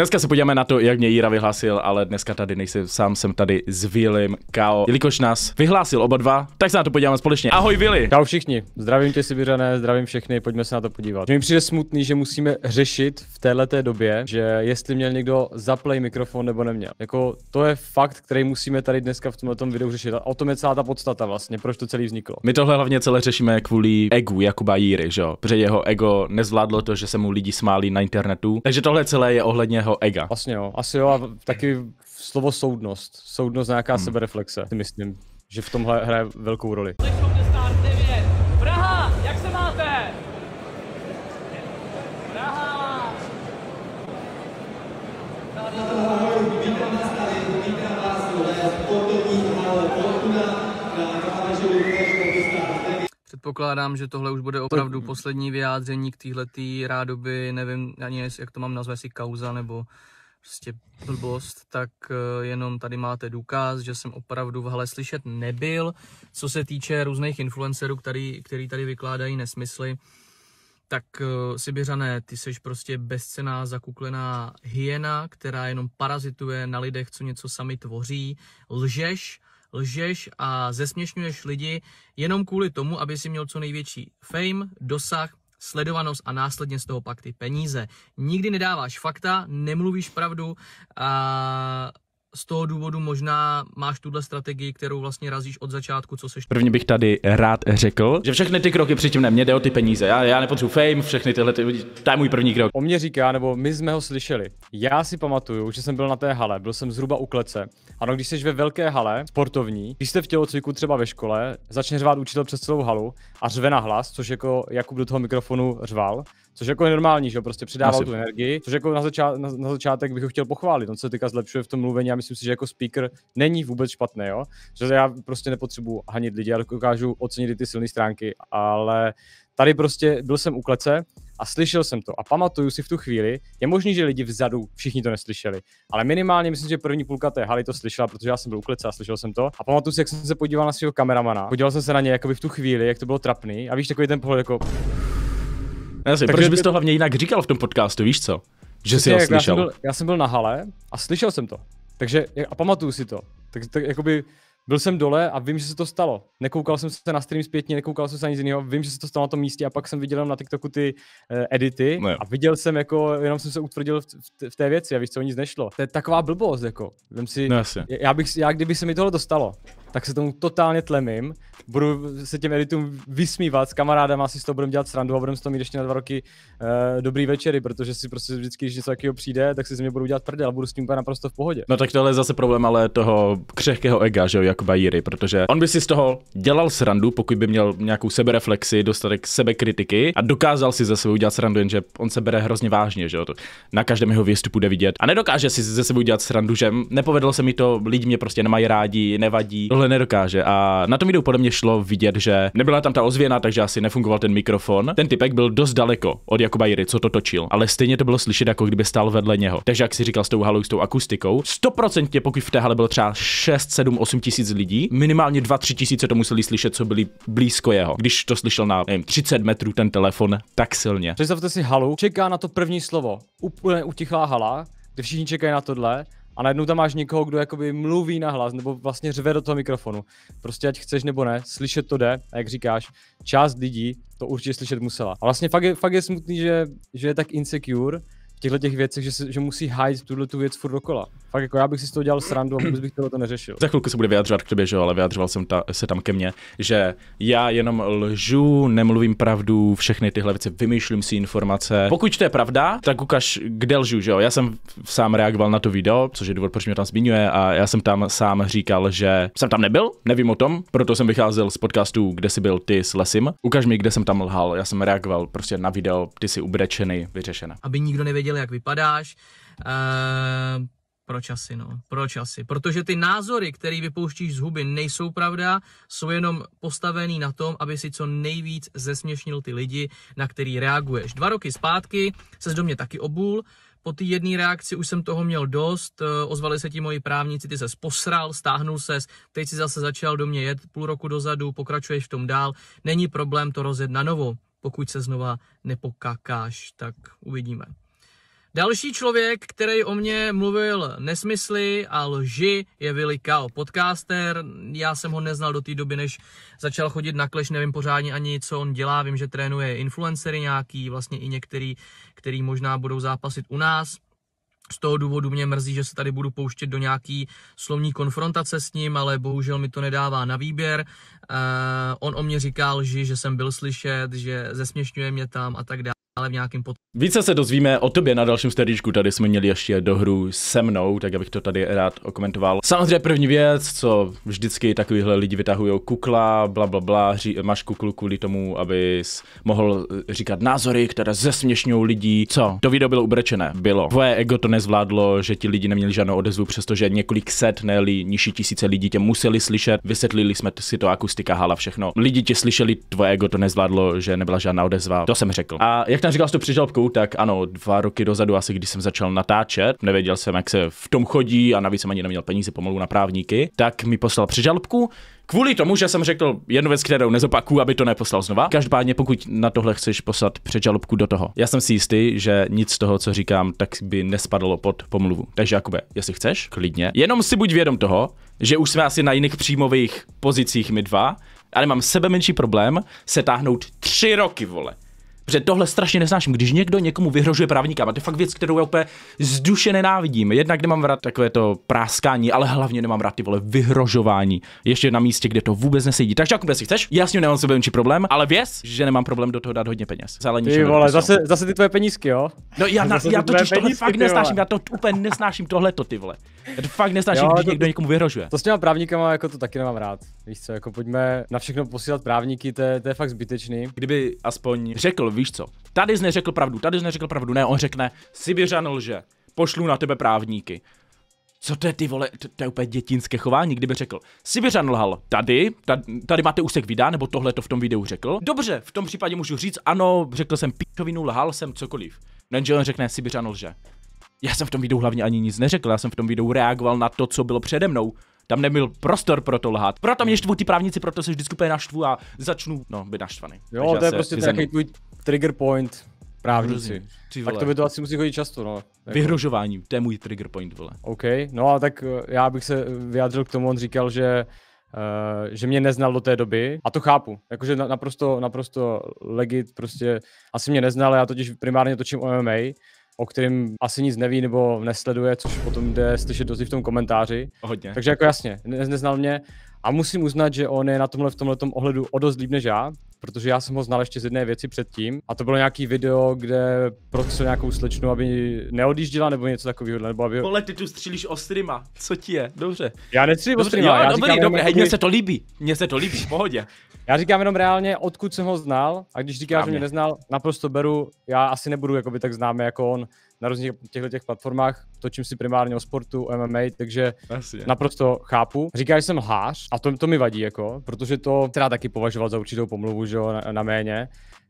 Dneska se podíváme na to, jak mě Jíra vyhlásil, ale dneska tady nejsem sám, jsem tady s Vilim Kao. Jelikož nás vyhlásil oba dva, tak se na to podíváme společně. Ahoj Vili! Čau všichni, zdravím tě Sibiřané, zdravím všechny, pojďme se na to podívat. Mně mi přijde smutný, že musíme řešit v této době, že jestli měl někdo zaplay mikrofon nebo neměl. Jako to je fakt, který musíme tady dneska v tomto videu řešit. A o tom je celá ta podstata vlastně, proč to celý vzniklo. My tohle hlavně celé řešíme kvůli egu Jakuba Jíry, že jo? Protože jeho ego nezvládlo to, že se mu lidi smáli na internetu. Takže tohle celé je ohledně svého ega. Vlastně jo, asi jo a taky slovo soudnost, soudnost nějaká hmm. sebereflexe, si myslím, že v tomhle hraje velkou roli. Praha, jak se máte? Praha! předpokládám, že tohle už bude opravdu poslední vyjádření k téhletý rádoby, nevím ani jak to mám nazvat, si kauza nebo prostě blbost, tak eh, jenom tady máte důkaz, že jsem opravdu v hale slyšet nebyl. Co se týče různých influencerů, který, který tady vykládají nesmysly, tak eh, Sibiřané, ty seš prostě bezcená zakuklená hyena, která jenom parazituje na lidech, co něco sami tvoří. Lžeš, lžeš a zesměšňuješ lidi jenom kvůli tomu, aby si měl co největší fame, dosah, sledovanost a následně z toho pak ty peníze. Nikdy nedáváš fakta, nemluvíš pravdu a z toho důvodu možná máš tuhle strategii, kterou vlastně razíš od začátku, co seš... Prvně bych tady rád řekl, že všechny ty kroky předtím ne, mě jde o ty peníze. Já, já nepotřebuji fame, všechny tyhle, ty, to je můj první krok. O mě říká, nebo my jsme ho slyšeli. Já si pamatuju, že jsem byl na té hale, byl jsem zhruba u klece. Ano, když jsi ve velké hale, sportovní, když jste v tělocviku třeba ve škole, začne řvát učitel přes celou halu a řve na hlas, což jako Jakub do toho mikrofonu řval, což jako je normální, že jo, prostě přidával tu energii, což jako na, začá, na, na začátek bych ho chtěl pochválit, on no, se teďka zlepšuje v tom mluvení a myslím si, že jako speaker není vůbec špatné, jo? že já prostě nepotřebuji hanit lidi, já dokážu ocenit ty silné stránky, ale tady prostě byl jsem u klece a slyšel jsem to a pamatuju si v tu chvíli, je možný, že lidi vzadu všichni to neslyšeli, ale minimálně myslím, že první půlka té haly to slyšela, protože já jsem byl u klece a slyšel jsem to a pamatuju si, jak jsem se podíval na svého kameramana, podíval jsem se na ně, jakoby v tu chvíli, jak to bylo trapný a víš, takový ten pohled jako... Jasně, proč bys to hlavně jinak říkal v tom podcastu, víš co? Že jsi ho slyšel. Já jsem, byl, já jsem byl na hale a slyšel jsem to. Takže, a pamatuju si to. Tak, tak jakoby byl jsem dole a vím, že se to stalo. Nekoukal jsem se na stream zpětně, nekoukal jsem se ani z jiného, vím, že se to stalo na tom místě a pak jsem viděl na TikToku ty uh, edity no a viděl jsem jako, jenom jsem se utvrdil v, v, v té věci a víš co, nic nešlo. To je taková blbost, jako. Vím si, no, já, bych, já kdyby se mi tohle dostalo, tak se tomu totálně tlemím, budu se těm editům vysmívat s kamarádama, asi s toho budeme dělat srandu a budeme z toho mít ještě na dva roky uh, dobrý večery, protože si prostě vždycky, když něco takového přijde, tak si ze mě budu dělat prdel a budu s tím úplně naprosto v pohodě. No tak tohle je zase problém ale toho křehkého ega, že jo, Jakuba Jiry, protože on by si z toho dělal srandu, pokud by měl nějakou sebereflexi, dostatek sebekritiky a dokázal si ze sebe udělat srandu, jenže on se bere hrozně vážně, že jo, to na každém jeho výstupu jde vidět a nedokáže si ze sebe udělat srandu, že nepovedlo se mi to, lidi mě prostě nemají rádi, nevadí, tohle nedokáže. A na tom videu podle mě šlo vidět, že nebyla tam ta ozvěna, takže asi nefungoval ten mikrofon. Ten typek byl dost daleko od Jakuba Jiry, co to točil, ale stejně to bylo slyšet, jako kdyby stál vedle něho. Takže jak si říkal s tou halou, s tou akustikou, 100% pokud v té hale bylo třeba 6, 7, 8 tisíc lidí, minimálně 2, 3 tisíce to museli slyšet, co byli blízko jeho. Když to slyšel na nevím, 30 metrů ten telefon tak silně. Představte si halu, čeká na to první slovo. Úplně utichlá hala, kde všichni čekají na tohle a najednou tam máš někoho, kdo jakoby mluví na hlas nebo vlastně řve do toho mikrofonu. Prostě ať chceš nebo ne, slyšet to jde a jak říkáš, část lidí to určitě slyšet musela. A vlastně fakt je, fakt je smutný, že, že je tak insecure, těchto těch věcech, že, se, že musí hájit tuhle tu věc furt dokola. Fakt jako já bych si z toho dělal srandu a vůbec bych tohle to neřešil. Za chvilku se bude vyjadřovat k tobě, že jo, ale vyjadřoval jsem ta, se tam ke mně, že já jenom lžu, nemluvím pravdu, všechny tyhle věci, vymýšlím si informace. Pokud to je pravda, tak ukaž, kde lžu, že jo. Já jsem sám reagoval na to video, což je důvod, proč mě tam zmiňuje, a já jsem tam sám říkal, že jsem tam nebyl, nevím o tom, proto jsem vycházel z podcastu, kde jsi byl ty s Lesim. Ukaž mi, kde jsem tam lhal, já jsem reagoval prostě na video, ty jsi ubrečený, vyřešené. Aby nikdo nevěděl, věděl, jak vypadáš. Uh, proč asi, no, proč asi. Protože ty názory, které vypouštíš z huby, nejsou pravda, jsou jenom postavený na tom, aby si co nejvíc zesměšnil ty lidi, na který reaguješ. Dva roky zpátky se do mě taky obul, po té jedné reakci už jsem toho měl dost, eh, ozvali se ti moji právníci, ty se posral, stáhnul ses, teď si zase začal do mě jet půl roku dozadu, pokračuješ v tom dál, není problém to rozjet na novo, pokud se znova nepokakáš, tak uvidíme. Další člověk, který o mě mluvil nesmysly a lži, je Willy Kao, podcaster. Já jsem ho neznal do té doby, než začal chodit na kleš, nevím pořádně ani, co on dělá. Vím, že trénuje influencery nějaký, vlastně i některý, který možná budou zápasit u nás. Z toho důvodu mě mrzí, že se tady budu pouštět do nějaký slovní konfrontace s ním, ale bohužel mi to nedává na výběr on o mě říká lži, že jsem byl slyšet, že zesměšňuje mě tam a tak dále ale v nějakém pod... Více se dozvíme o tobě na dalším stadičku, tady jsme měli ještě do hru se mnou, tak abych to tady rád okomentoval. Samozřejmě první věc, co vždycky takovýhle lidi vytahují kukla, bla bla bla, ří, máš kuklu kvůli tomu, abys mohl říkat názory, které zesměšňují lidi. Co? To video bylo ubrečené. Bylo. Tvoje ego to nezvládlo, že ti lidi neměli žádnou odezvu, přestože několik set, ne nižší tisíce lidí tě museli slyšet. Vysvětlili jsme si to jako akustika, hala, všechno. Lidi tě slyšeli, tvoje ego to nezvládlo, že nebyla žádná odezva. To jsem řekl. A jak tam říkal s tou přižalbkou, tak ano, dva roky dozadu asi, když jsem začal natáčet, nevěděl jsem, jak se v tom chodí a navíc jsem ani neměl peníze pomalu na právníky, tak mi poslal přižalbku, Kvůli tomu, že jsem řekl jednu věc, kterou nezopakuju, aby to neposlal znova. Každopádně, pokud na tohle chceš poslat předžalobku do toho, já jsem si jistý, že nic z toho, co říkám, tak by nespadlo pod pomluvu. Takže, Jakube, jestli chceš, klidně. Jenom si buď vědom toho, že už jsme asi na jiných příjmových pozicích my dva, ale mám sebe menší problém se táhnout tři roky, vole. Protože tohle strašně nesnáším, když někdo někomu vyhrožuje právníka. A to je fakt věc, kterou já úplně z duše nenávidím. Jednak nemám rád takové to práskání, ale hlavně nemám rád ty vole vyhrožování. Ještě na místě, kde to vůbec nesedí. Takže jako si chceš, já s ním nemám sebe problém, ale věz, že nemám problém do toho dát hodně peněz. Zále ty vole, zase, zase ty tvoje penízky, jo? No já, na, já to tohle penízky, fakt nesnáším, já to úplně nesnáším tohle to ty vole. Já to fakt nesnáším, jo, když to, někdo někomu vyhrožuje. To s těma právníkama jako to taky nemám rád. Víš co, jako pojďme na všechno posílat právníky, to je, to je fakt zbytečný. Kdyby aspoň řekl, víš co, tady jsi neřekl pravdu, tady jsi neřekl pravdu, ne, on řekne, Sibiřan lže, pošlu na tebe právníky. Co to je ty vole, to, to je úplně dětinské chování, kdyby řekl, Sibiřan lhal, tady, tady, tady máte úsek videa, nebo tohle to v tom videu řekl. Dobře, v tom případě můžu říct, ano, řekl jsem píčovinu, lhal jsem cokoliv. Nenže on řekne, Sibiřan lže. Já jsem v tom videu hlavně ani nic neřekl, já jsem v tom videu reagoval na to, co bylo přede mnou. Tam nebyl prostor pro to lhát. Proto mě hmm. štvu ty právníci, proto se vždycky úplně naštvu a začnu, no, být naštvaný. Jo, Takže to je prostě takový tvůj Trigger point, právníci. Ty Tak to by to asi musí chodit často, no. Jako- Vyhrožování, to je můj trigger point, vole. OK, no a tak eh, já bych se eh, vyjádřil k tomu, on říkal, že Uh, že mě neznal do té doby a to chápu, jakože naprosto, naprosto legit, prostě asi mě neznal, já totiž primárně točím o MMA o kterém asi nic neví nebo nesleduje, což potom jde slyšet dost v tom komentáři. Hodně. Takže jako jasně, ne, neznal mě. A musím uznat, že on je na tomhle v tomhle ohledu o dost líp než já, protože já jsem ho znal ještě z jedné věci předtím a to bylo nějaký video, kde prosil nějakou slečnu, aby neodjížděla nebo něco takového, nebo aby... Kole, ty tu střílíš ostrýma, co ti je, dobře. Já nestřílím ostrýma, já dobrý, říkám, dobrý, hej, mně se to líbí, mně se to líbí, v pohodě. Já říkám jenom reálně, odkud jsem ho znal a když říká, že mě neznal, naprosto beru, já asi nebudu jakoby tak známý jako on na různých těchto těch platformách, točím si primárně o sportu, o MMA, takže Asi. naprosto chápu. Říká, že jsem lhář a to, to mi vadí, jako, protože to teda taky považovat za určitou pomluvu, že jo, na, na méně.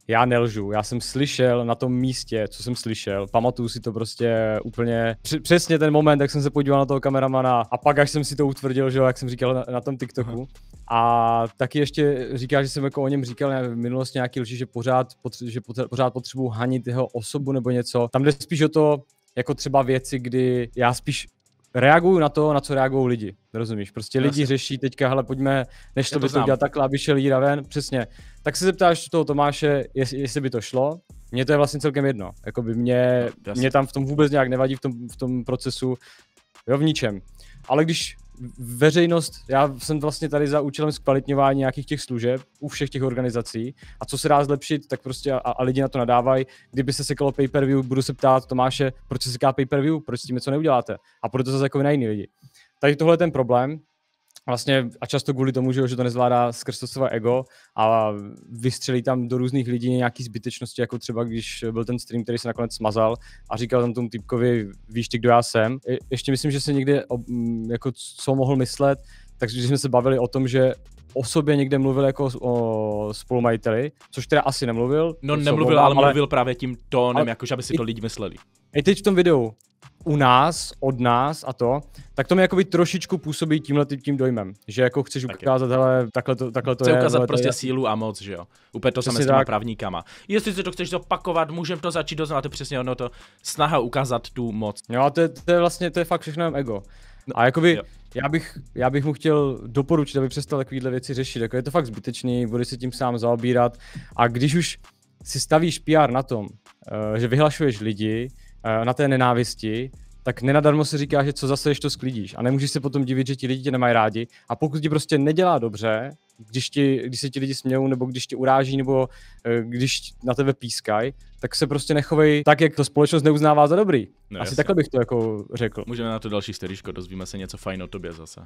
Já nelžu, já jsem slyšel na tom místě, co jsem slyšel, pamatuju si to prostě úplně, přesně ten moment, jak jsem se podíval na toho kameramana a pak až jsem si to utvrdil, že jo, jak jsem říkal na, na tom TikToku. Aha a taky ještě říká, že jsem jako o něm říkal v minulosti nějaký lži, že pořád, potře- že pořád potřebuji hanit jeho osobu nebo něco. Tam jde spíš o to, jako třeba věci, kdy já spíš reaguju na to, na co reagují lidi. Rozumíš? Prostě Jasně. lidi řeší teďka, hele, pojďme, než to, to by to udělat takhle, aby šel Jíra ven, přesně. Tak se zeptáš toho Tomáše, jestli, jestli by to šlo. Mně to je vlastně celkem jedno. Jakoby mě, no, mě tam v tom vůbec nějak nevadí v tom, v tom procesu, jo, v ničem. Ale když veřejnost, já jsem vlastně tady za účelem zkvalitňování nějakých těch služeb u všech těch organizací a co se dá zlepšit, tak prostě a, a lidi na to nadávají. Kdyby se sekalo pay-per-view, budu se ptát Tomáše, proč se seká pay-per-view, proč s tím něco neuděláte a proto zase jako na jiný lidi. Takže tohle je ten problém vlastně a často kvůli tomu, že, že to nezvládá skrz to své ego a vystřelí tam do různých lidí nějaký zbytečnosti, jako třeba když byl ten stream, který se nakonec smazal a říkal tam tomu typkovi, víš ty, kdo já jsem. Je, ještě myslím, že se někde, mm, jako co mohl myslet, takže jsme se bavili o tom, že o sobě někde mluvil jako o spolumajiteli, což teda asi nemluvil. No nemluvil, ale, ale mluvil právě tím tónem, ale... jakože aby si to lidi mysleli. I teď v tom videu u nás, od nás a to, tak to mi jakoby trošičku působí tímhle tím dojmem, že jako chceš ukázat, hele, takhle to, takhle to Chce je. ukázat prostě je. sílu a moc, že jo. Úplně to samé s těma právníkama. Jestli se to chceš zopakovat, můžem to začít doznat, to přesně ono to, snaha ukázat tu moc. Jo, no, a to je, to je vlastně, to je fakt všechno ego. A jakoby, jo. já bych, já bych mu chtěl doporučit, aby přestal takovéhle věci řešit, jako je to fakt zbytečný, bude se tím sám zaobírat a když už si stavíš PR na tom, eh, že vyhlašuješ lidi, Eh, na té nenávisti, tak nenadarmo se říká, že co zase to sklidíš. A nemůžeš se potom divit, že ti lidi tě nemají rádi. A pokud ti prostě nedělá dobře, když, ti, když se ti lidi smějou, nebo když tě uráží, nebo eh, když na tebe pískají, tak se prostě nechovej tak, jak to společnost neuznává za dobrý. No, Asi jasně. takhle bych to jako řekl. Můžeme na to další steriško, dozvíme se něco fajn o tobě zase.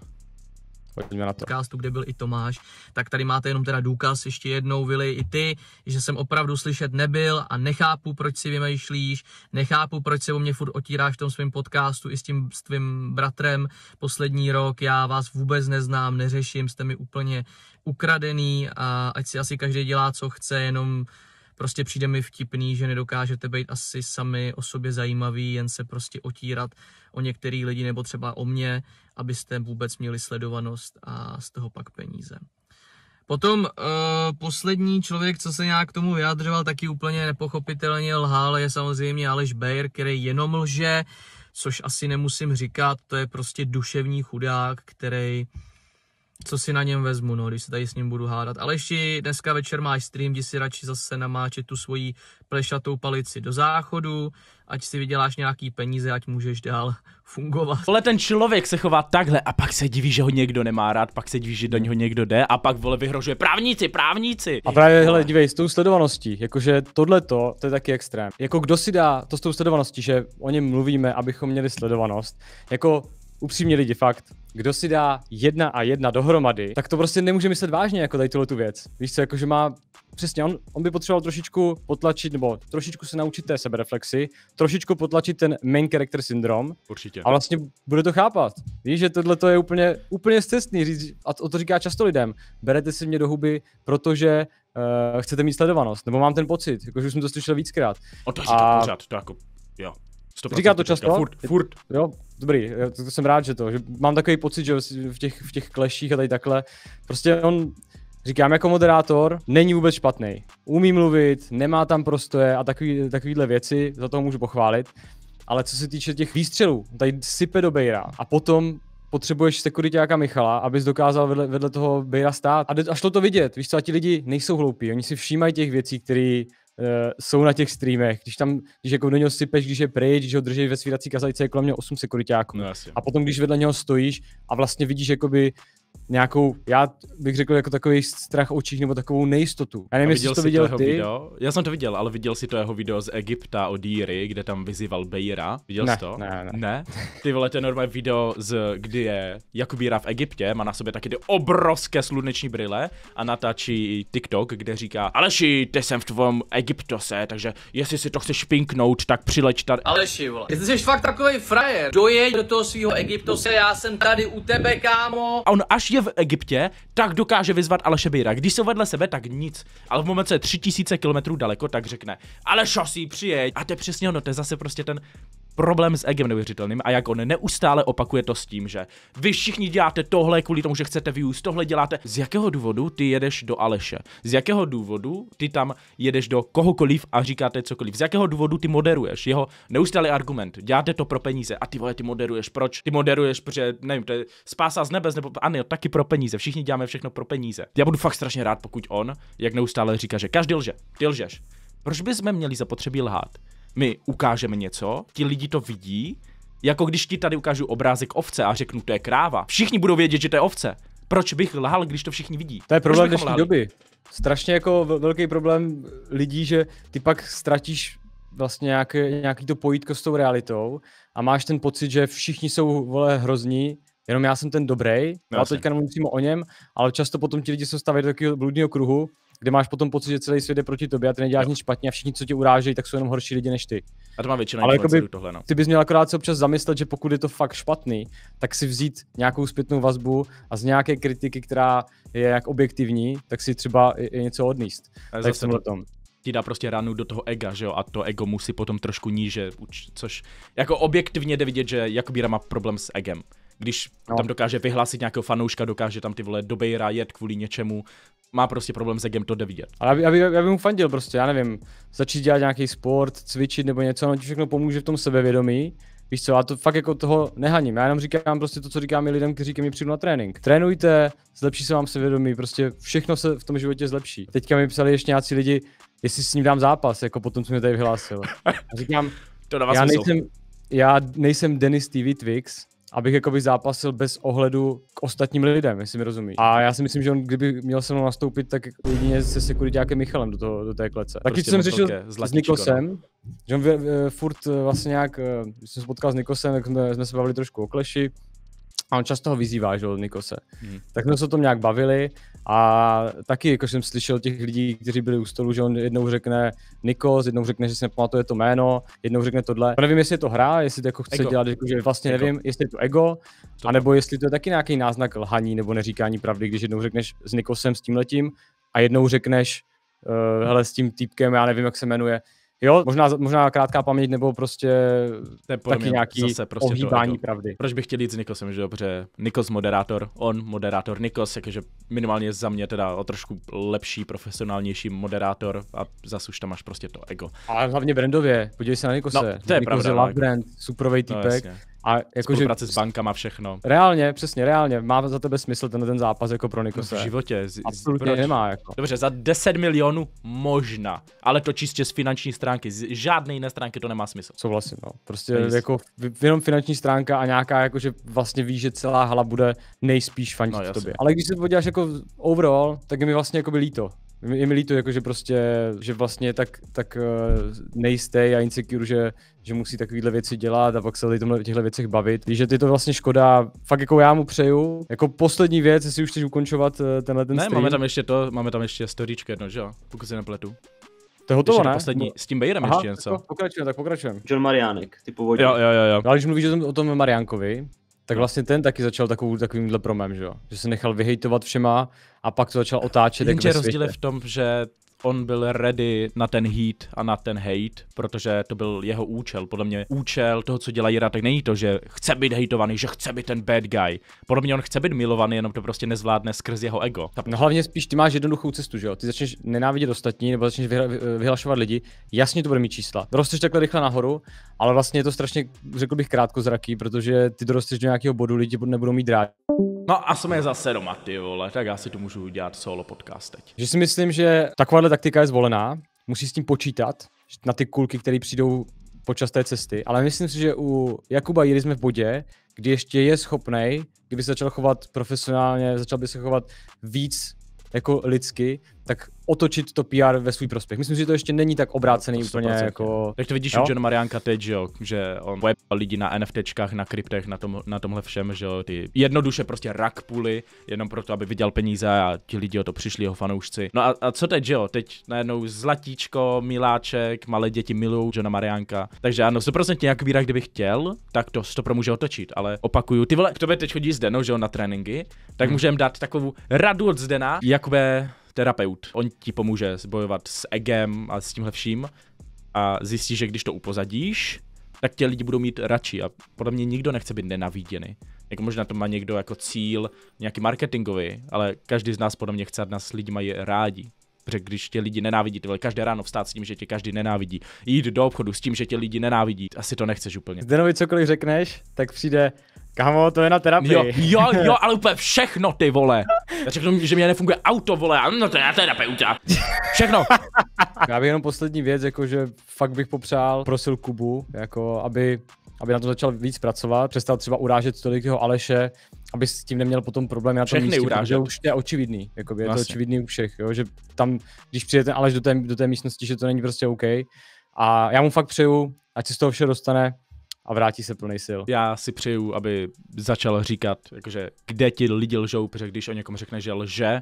Pojďme na to. Podcastu, kde byl i Tomáš, tak tady máte jenom teda důkaz ještě jednou, Vili, i ty, že jsem opravdu slyšet nebyl a nechápu, proč si vymýšlíš, nechápu, proč se o mě furt otíráš v tom svém podcastu i s tím s tvým bratrem poslední rok, já vás vůbec neznám, neřeším, jste mi úplně ukradený a ať si asi každý dělá, co chce, jenom Prostě přijde mi vtipný, že nedokážete být asi sami o sobě zajímavý, jen se prostě otírat o některý lidi nebo třeba o mě, abyste vůbec měli sledovanost a z toho pak peníze. Potom uh, poslední člověk, co se nějak k tomu vyjadřoval, taky úplně nepochopitelně lhal, je samozřejmě Aleš Bayer, který jenom lže, což asi nemusím říkat, to je prostě duševní chudák, který uh, co si na něm vezmu, no, když se tady s ním budu hádat. Ale ještě dneska večer máš stream, kdy si radši zase namáčet tu svoji plešatou palici do záchodu, ať si vyděláš nějaký peníze, ať můžeš dál fungovat. Ale ten člověk se chová takhle a pak se diví, že ho někdo nemá rád, pak se diví, že do hmm. něho někdo jde a pak vole vyhrožuje právníci, právníci. A právě hele, dívej, s tou sledovaností, jakože tohle to je taky extrém. Jako kdo si dá to s tou sledovaností, že o něm mluvíme, abychom měli sledovanost, jako upřímně lidi, fakt, kdo si dá jedna a jedna dohromady, tak to prostě nemůže myslet vážně jako tady tuhle tu věc. Víš co, jakože má Přesně, on, on by potřeboval trošičku potlačit, nebo trošičku se naučit té sebereflexy, trošičku potlačit ten main character syndrom. Určitě. A vlastně bude to chápat. Víš, že tohle to je úplně, úplně stresný říct, a to, to říká často lidem, berete si mě do huby, protože uh, chcete mít sledovanost, nebo mám ten pocit, jakože už jsem to slyšel víckrát. O to říká a... pořád, to jako, jo. 100%. Říká to často? Furt, furt. Jo, dobrý, já to, jsem rád, že to, že mám takový pocit, že v těch, v těch kleších a tady takhle, prostě on, říkám jako moderátor, není vůbec špatný. Umí mluvit, nemá tam prostoje a takový, takovýhle věci, za to můžu pochválit. Ale co se týče těch výstřelů, tady sype do Bejra a potom potřebuješ sekuritáka Michala, abys dokázal vedle, vedle toho Bejra stát. A, de, a šlo to vidět, víš co, a ti lidi nejsou hloupí, oni si všímají těch věcí, které Eh, jsou na těch streamech. Když tam, když jako do něho sypeš, když je pryč, když ho drží ve svírací kazajce, je kolem něho 8 sekuritáků. No, a potom, když vedle něho stojíš a vlastně vidíš jakoby nějakou, já bych řekl jako takový strach očích nebo takovou nejistotu. Já nevím, jestli jsi to viděl ty. Video? Já jsem to viděl, ale viděl si to jeho video z Egypta o Díry, kde tam vyzýval Bejra. Viděl ne, jsi to? Ne, ne. ne? Ty vole, to je normální video, z, kdy je Jakub v Egyptě, má na sobě taky ty obrovské sluneční brýle a natáčí TikTok, kde říká Aleši, ty jsem v tvém Egyptose, takže jestli si to chceš pinknout, tak přileď tady. Aleši, vole, ty jsi fakt takový frajer, dojeď do toho svého Egyptose, já jsem tady u tebe, kámo. A on až je v Egyptě, tak dokáže vyzvat Aleše Bejra. Když jsou vedle sebe, tak nic. Ale v momentě 3000 km daleko, tak řekne, ale šasí přijeď. A to je přesně ono, to je zase prostě ten problém s egem neuvěřitelným a jak on neustále opakuje to s tím, že vy všichni děláte tohle kvůli tomu, že chcete views, tohle děláte. Z jakého důvodu ty jedeš do Aleše? Z jakého důvodu ty tam jedeš do kohokoliv a říkáte cokoliv? Z jakého důvodu ty moderuješ? Jeho neustálý argument, děláte to pro peníze a ty vole, ty moderuješ, proč? Ty moderuješ, protože nevím, to je spása z nebes, nebo ano, taky pro peníze, všichni děláme všechno pro peníze. Já budu fakt strašně rád, pokud on, jak neustále říká, že každý lže, ty lžeš. Proč bychom měli zapotřebí lhát? my ukážeme něco, ti lidi to vidí, jako když ti tady ukážu obrázek ovce a řeknu, to je kráva. Všichni budou vědět, že to je ovce. Proč bych lhal, když to všichni vidí? To je problém dnešní lhali? doby. Strašně jako velký problém lidí, že ty pak ztratíš vlastně nějaké, nějaký to pojítko s tou realitou a máš ten pocit, že všichni jsou, vole, hrozní, jenom já jsem ten dobrý, no, já teďka nemluvím o něm, ale často potom ti lidi se staví do takového bludného kruhu, kde máš potom pocit, že celý svět je proti tobě a ty neděláš jo. nic špatně a všichni, co tě urážejí, tak jsou jenom horší lidi než ty. A to má většina Ale jakoby, tohle, no. Ty bys měl akorát se občas zamyslet, že pokud je to fakt špatný, tak si vzít nějakou zpětnou vazbu a z nějaké kritiky, která je jak objektivní, tak si třeba i, i něco odníst. A tak zase tom ti dá prostě ránu do toho ega, že jo, a to ego musí potom trošku níže, což jako objektivně jde vidět, že Jakubíra má problém s egem. Když no. tam dokáže vyhlásit nějakého fanouška, dokáže tam ty vole dobejra rájet kvůli něčemu, má prostě problém se game, to jde vidět. Ale já, by, já, by, bych mu fandil prostě, já nevím, začít dělat nějaký sport, cvičit nebo něco, ono ti všechno pomůže v tom sebevědomí. Víš co, já to fakt jako toho nehaním, já jenom říkám prostě to, co říkám lidem, kteří ke mně přijdu na trénink. Trénujte, zlepší se vám sebevědomí, prostě všechno se v tom životě zlepší. Teďka mi psali ještě nějací lidi, jestli s ním dám zápas, jako potom, co mě tady vyhlásil. A říkám, to já nejsem, já nejsem Denis TV Twix, abych jakoby zápasil bez ohledu k ostatním lidem, jestli mi rozumíš. A já si myslím, že on kdyby měl se mnou nastoupit, tak jedině se sekuritákem Michalem do, toho, do té klece. Taky prostě jsem řešil s Nikosem, no. že on furt eh, vlastně nějak, eh, když jsem se potkal s Nikosem, tak jsme, jsme se bavili trošku o kleši, a on často ho vyzývá, že od Nikose. Hmm. Tak jsme se o tom nějak bavili a taky, jako jsem slyšel těch lidí, kteří byli u stolu, že on jednou řekne Nikos, jednou řekne, že si nepamatuje to jméno, jednou řekne tohle. Nevím, jestli je to hra, jestli to jako chce ego. dělat, jako, že vlastně ego. nevím, jestli je to ego, to anebo to. jestli to je taky nějaký náznak lhaní nebo neříkání pravdy, když jednou řekneš s Nikosem s tím letím a jednou řekneš, uh, hele, s tím týpkem, já nevím, jak se jmenuje, Jo, možná, možná krátká paměť nebo prostě Nepojem, taky nějaký zase prostě ohýbání to, pravdy. Proč bych chtěl jít s Nikosem, že dobře, Nikos moderátor, on moderátor, Nikos jakože minimálně za mě teda o trošku lepší, profesionálnější moderátor a zase už tam máš prostě to ego. Ale hlavně brandově, podívej se na Nikose. No, to je Nikos pravda. Je brand, superový no, týpek. No, a jako, že, s bankama všechno. Reálně, přesně, reálně. Má za tebe smysl ten, ten zápas jako pro Nikose. No v životě. Z, Absolutně proč? nemá. Jako. Dobře, za 10 milionů možná, ale to čistě z finanční stránky. Z žádné jiné stránky to nemá smysl. Souhlasím, no. Prostě Nejist. jako jenom finanční stránka a nějaká, jako, že vlastně víš, že celá hala bude nejspíš fanoušek no, tobě. Ale když se podíváš jako overall, tak je mi vlastně jako by líto je mi líto, jako, že prostě, že vlastně tak, tak eh, nejste a insecure, že, že musí takovéhle věci dělat a pak se o těchto věcech bavit. Víš, že ty to vlastně škoda, fakt jako já mu přeju. Jako poslední věc, jestli už chceš ukončovat eh, tenhle ten Ne, stream. máme tam ještě to, máme tam ještě storíčko jedno, že jo, pokud si nepletu. To je hotovo, ne? Poslední, no. s tím Bejrem ještě něco. pokračujeme, tak pokračujeme. John Marianek. ty původně. Jo, jo, jo. jo. Ale když mluvíš o tom, o tom tak vlastně ten taky začal takovou, takovýmhle promem, že jo? Že se nechal vyhejtovat všema a pak to začal otáčet. Jenže rozdíl je v tom, že on byl ready na ten heat a na ten hate, protože to byl jeho účel. Podle mě účel toho, co dělá Jira, tak není to, že chce být hejtovaný, že chce být ten bad guy. Podle mě on chce být milovaný, jenom to prostě nezvládne skrz jeho ego. Ta... No hlavně spíš ty máš jednoduchou cestu, že jo? Ty začneš nenávidět ostatní nebo začneš vyhla, vyhlašovat lidi, jasně to bude mít čísla. Rosteš takhle rychle nahoru, ale vlastně je to strašně, řekl bych, krátkozraký, protože ty dorosteš do nějakého bodu, lidi nebudou mít rádi. No a jsme zase doma, ty vole, tak já si to můžu udělat solo podcast teď. Že si myslím, že takováhle taktika je zvolená, musí s tím počítat, na ty kulky, které přijdou počas té cesty, ale myslím si, že u Jakuba Jiry jsme v bodě, kdy ještě je schopný, kdyby se začal chovat profesionálně, začal by se chovat víc jako lidsky, tak otočit to PR ve svůj prospěch. Myslím si, že to ještě není tak obrácený no, úplně jako... Tak to vidíš jo? u John Marianka teď, že jo, že on web lidi na NFTčkách, na kryptech, na, tom, na tomhle všem, že jo, ty jednoduše prostě rak puly, jenom proto, aby viděl peníze a ti lidi o to přišli, jeho fanoušci. No a, a co teď, že jo, teď najednou zlatíčko, miláček, malé děti milují Johna Marianka. Takže ano, 100% nějak víra, kdyby chtěl, tak to, to pro může otočit, ale opakuju, ty vole, k tobě teď chodí Zdeno, že jo, na tréninky, tak hmm. můžeme dát takovou radu od Zdena, jakoby terapeut. On ti pomůže bojovat s egem a s tímhle vším a zjistíš, že když to upozadíš, tak tě lidi budou mít radši a podle mě nikdo nechce být nenavíděný. Jako možná to má někdo jako cíl, nějaký marketingový, ale každý z nás podle mě chce, aby nás lidi mají rádi. Protože když tě lidi nenávidí, ty každé ráno vstát s tím, že tě každý nenávidí, jít do obchodu s tím, že tě lidi nenávidí, asi to nechceš úplně. Zdenovi cokoliv řekneš, tak přijde, Kámo, to je na terapii. Jo, jo, jo, ale úplně všechno, ty vole. Já řeknu, že mě nefunguje auto, vole, a no to je na terapeuta. Všechno. Já bych jenom poslední věc, jakože fakt bych popřál, prosil Kubu, jako aby aby na to začal víc pracovat, přestal třeba urážet tolik jeho Aleše, aby s tím neměl potom problém na tom Všechny místě, urážet. už to je očividný, jakoby, je vlastně. to očividný u všech, jo, že tam, když přijde ten Aleš do té, do té místnosti, že to není prostě OK. A já mu fakt přeju, ať se z toho vše dostane, a vrátí se plný sil. Já si přeju, aby začal říkat, jakože, kde ti lidi lžou, protože když o někom řekne, že lže,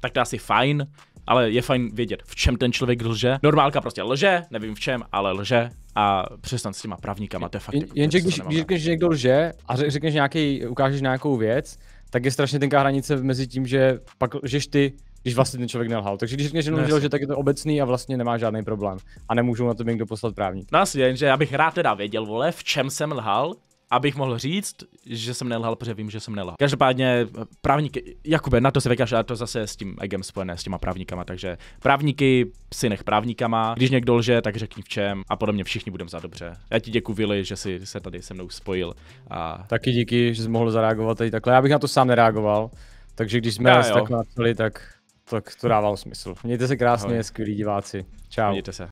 tak to asi fajn, ale je fajn vědět, v čem ten člověk lže. Normálka prostě lže, nevím v čem, ale lže a přestan s těma pravníkama, to je fakt. Jen, jenže když, když řekneš, že někdo lže a řekneš nějaký, ukážeš nějakou věc, tak je strašně tenká hranice mezi tím, že pak lžeš ty když vlastně ten člověk nelhal. Takže když řekneš jenom, děl, že tak je to obecný a vlastně nemá žádný problém. A nemůžu na to někdo poslat právní. No asi, jenže já bych rád teda věděl, vole, v čem jsem lhal, abych mohl říct, že jsem nelhal, protože vím, že jsem nelhal. Každopádně eh, právníky, Jakube, na to se vykaž, a to zase s tím egem spojené, s těma právníkama, takže právníky si nech právníkama, když někdo lže, tak řekni v čem a mě všichni budeme za dobře. Já ti děkuji, Vili, že jsi se tady se mnou spojil. A... Taky díky, že jsi mohl zareagovat tady takhle, já bych na to sám nereagoval, takže když jsme tak napsali, tak tak to dávalo smysl. Mějte se krásně, Ahoj. skvělí diváci. Čau. Mějte se.